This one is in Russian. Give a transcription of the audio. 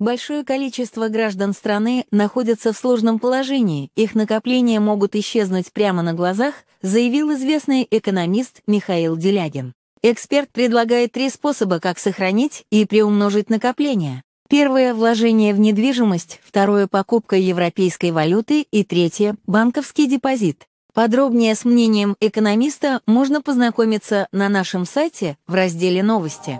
Большое количество граждан страны находятся в сложном положении, их накопления могут исчезнуть прямо на глазах, заявил известный экономист Михаил Делягин. Эксперт предлагает три способа, как сохранить и приумножить накопления. Первое – вложение в недвижимость, второе – покупка европейской валюты и третье – банковский депозит. Подробнее с мнением экономиста можно познакомиться на нашем сайте в разделе «Новости».